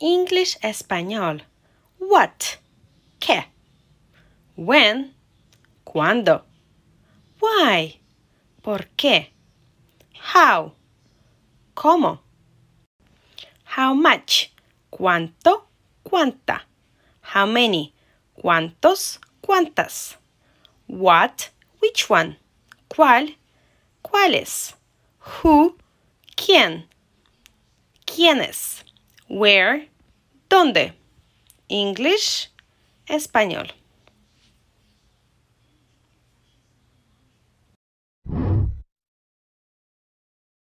English español. What? ¿Qué? When? ¿Cuándo? Why? ¿Por qué? How? ¿Cómo? How much? ¿Cuánto? ¿Cuánta? How many? ¿Cuántos? ¿Cuántas? What? Which one? ¿Cuál? ¿Cuáles? Who? ¿Quién? ¿Quiénes? Where? ¿Dónde? English, español.